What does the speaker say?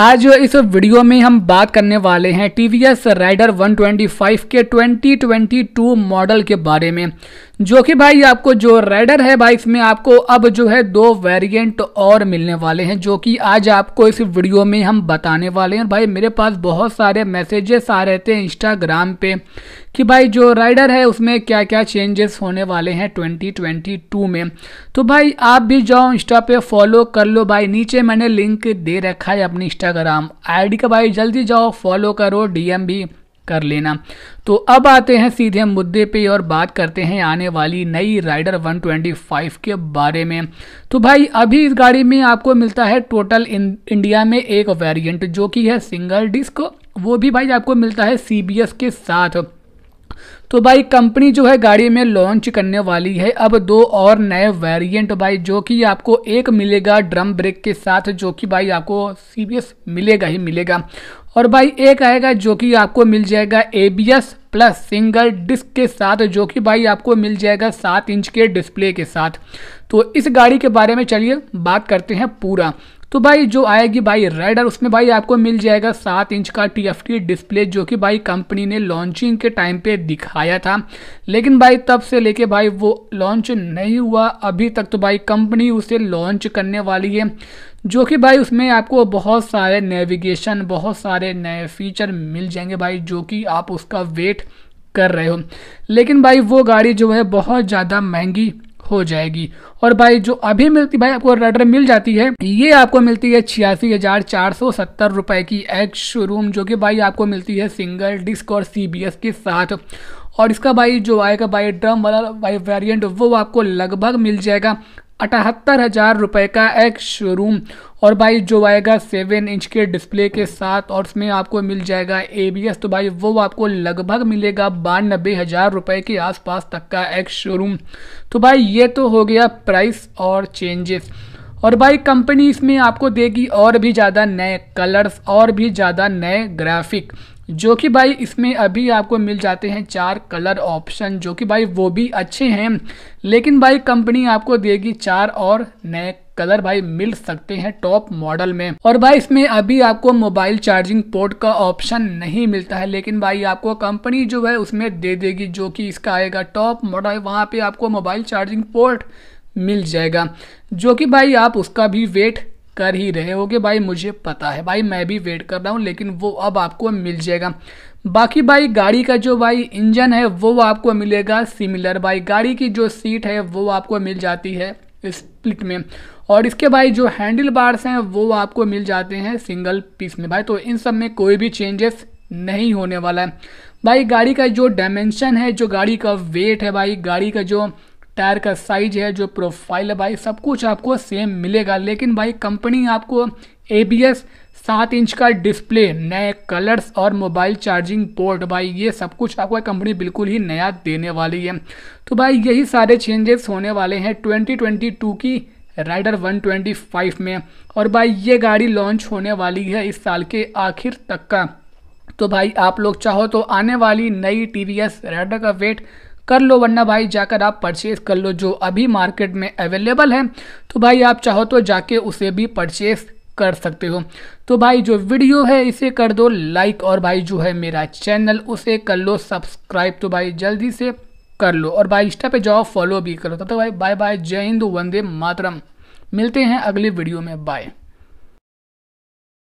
आज इस वीडियो में हम बात करने वाले हैं T V S Raider one के 2022 मॉडल के बारे में जो कि भाई आपको जो रेडर है भाई इसमें आपको अब जो है दो वेरिएंट और मिलने वाले हैं जो कि आज आपको इस वीडियो में हम बताने वाले हैं भाई मेरे पास बहुत सारे मैसेजेस आ रहे थे इंस्टाग्राम पे कि भाई जो राइडर है उसमें क्या क्या चेंजेस होने वाले हैं 2022 में तो भाई आप भी जाओ इंस्टा पे फॉलो कर लो भाई नीचे मैंने लिंक दे रखा है अपनी इंस्टाग्राम आईडी का भाई जल्दी जाओ फॉलो करो डीएम भी कर लेना तो अब आते हैं सीधे मुद्दे पे और बात करते हैं आने वाली नई राइडर 125 के बारे में तो भाई अभी इस गाड़ी में आपको मिलता है टोटल इन, इंडिया में एक वेरिएंट जो कि है सिंगल डिस्क वो भी भाई आपको मिलता है सी के साथ तो भाई कंपनी जो है गाड़ी में लॉन्च करने वाली है अब दो और नए वेरिएंट भाई जो कि आपको एक मिलेगा ड्रम ब्रेक के साथ जो कि भाई आपको सी मिलेगा ही मिलेगा और भाई एक आएगा जो कि आपको मिल जाएगा ए प्लस सिंगल डिस्क के साथ जो कि भाई आपको मिल जाएगा सात इंच के डिस्प्ले के साथ तो इस गाड़ी के बारे में चलिए बात करते हैं पूरा तो भाई जो आएगी भाई रेडर उसमें भाई आपको मिल जाएगा सात इंच का टी डिस्प्ले जो कि भाई कंपनी ने लॉन्चिंग के टाइम पे दिखाया था लेकिन भाई तब से लेके भाई वो लॉन्च नहीं हुआ अभी तक तो भाई कंपनी उसे लॉन्च करने वाली है जो कि भाई उसमें आपको बहुत सारे नेविगेशन बहुत सारे नए फीचर मिल जाएंगे भाई जो कि आप उसका वेट कर रहे हो लेकिन भाई वो गाड़ी जो है बहुत ज़्यादा महंगी हो जाएगी और भाई जो अभी मिलती भाई आपको रेडर मिल जाती है ये आपको मिलती है छियासी हजार चार सौ सत्तर रुपए की एक्स शोरूम जो कि भाई आपको मिलती है सिंगल डिस्क और सी के साथ और इसका भाई जो आएगा भाई ड्रम वाला भाई वेरिएंट वो आपको लगभग मिल जाएगा अठहत्तर हज़ार रुपये का एक शोरूम और भाई जो आएगा सेवन इंच के डिस्प्ले के साथ और उसमें आपको मिल जाएगा एबीएस तो भाई वो आपको लगभग मिलेगा बानबे हज़ार रुपये के आसपास तक का एक शोरूम तो भाई ये तो हो गया प्राइस और चेंजेस और भाई कंपनी इसमें आपको देगी और भी ज़्यादा नए कलर्स और भी ज़्यादा नए ग्राफिक जो कि भाई इसमें अभी आपको मिल जाते हैं चार कलर ऑप्शन जो कि भाई वो भी अच्छे हैं लेकिन भाई कंपनी आपको देगी चार और नए कलर भाई मिल सकते हैं टॉप मॉडल में और भाई इसमें अभी आपको मोबाइल चार्जिंग पोर्ट का ऑप्शन नहीं मिलता है लेकिन भाई आपको कंपनी जो है उसमें दे देगी जो कि इसका आएगा टॉप मॉडल वहाँ पे आपको मोबाइल चार्जिंग पोर्ट मिल जाएगा जो कि भाई आप उसका भी वेट कर ही रहे होगे भाई मुझे पता है भाई मैं भी वेट कर रहा हूँ लेकिन वो अब आपको मिल जाएगा बाकी भाई गाड़ी का जो भाई इंजन है वो आपको मिलेगा सिमिलर भाई गाड़ी की जो सीट है वो आपको मिल जाती है स्प्लिट में और इसके भाई जो हैंडल बार्स हैं वो आपको मिल जाते हैं सिंगल पीस में भाई तो इन सब में कोई भी चेंजेस नहीं होने वाला है भाई गाड़ी का जो डायमेंशन है जो गाड़ी का वेट है भाई गाड़ी का जो टायर का साइज है जो प्रोफाइल है भाई सब कुछ आपको सेम मिलेगा लेकिन भाई कंपनी आपको ए बी एस सात इंच का डिस्प्ले नए कलर्स और मोबाइल चार्जिंग पोर्ट भाई ये सब कुछ आपको कंपनी बिल्कुल ही नया देने वाली है तो भाई यही सारे चेंजेस होने वाले हैं 2022 की राइडर 125 में और भाई ये गाड़ी लॉन्च होने वाली है इस साल के आखिर तक का तो भाई आप लोग चाहो तो आने वाली नई टी वी राइडर का वेट कर लो वरना भाई जाकर आप परचेज कर लो जो अभी मार्केट में अवेलेबल है तो भाई आप चाहो तो जाके उसे भी परचेज कर सकते हो तो भाई जो वीडियो है इसे कर दो लाइक और भाई जो है मेरा चैनल उसे कर लो सब्सक्राइब तो भाई जल्दी से कर लो और भाई इंस्टा पे जाओ फॉलो भी करो तब तो तक तो भाई बाय बाय जय हिंद वंदे मातरम मिलते हैं अगले वीडियो में बाय